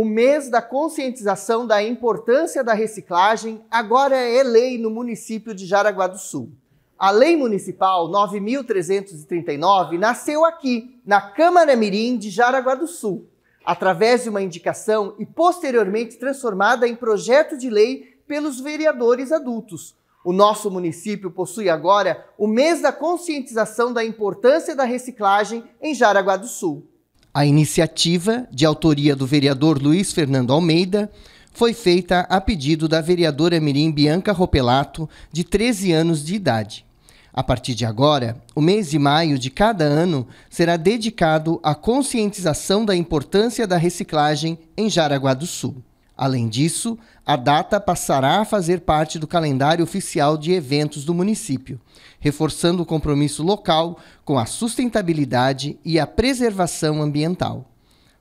O mês da conscientização da importância da reciclagem agora é lei no município de Jaraguá do Sul. A Lei Municipal 9.339 nasceu aqui, na Câmara Mirim de Jaraguá do Sul, através de uma indicação e posteriormente transformada em projeto de lei pelos vereadores adultos. O nosso município possui agora o mês da conscientização da importância da reciclagem em Jaraguá do Sul. A iniciativa, de autoria do vereador Luiz Fernando Almeida, foi feita a pedido da vereadora Mirim Bianca Ropelato, de 13 anos de idade. A partir de agora, o mês de maio de cada ano será dedicado à conscientização da importância da reciclagem em Jaraguá do Sul. Além disso, a data passará a fazer parte do calendário oficial de eventos do município, reforçando o compromisso local com a sustentabilidade e a preservação ambiental.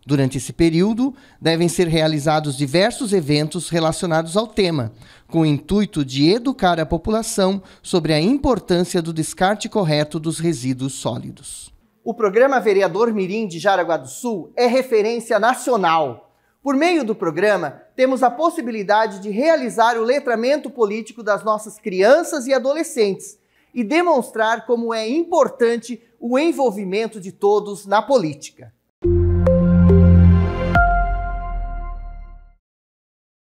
Durante esse período, devem ser realizados diversos eventos relacionados ao tema, com o intuito de educar a população sobre a importância do descarte correto dos resíduos sólidos. O programa Vereador Mirim de Jaraguá do Sul é referência nacional por meio do programa, temos a possibilidade de realizar o letramento político das nossas crianças e adolescentes e demonstrar como é importante o envolvimento de todos na política.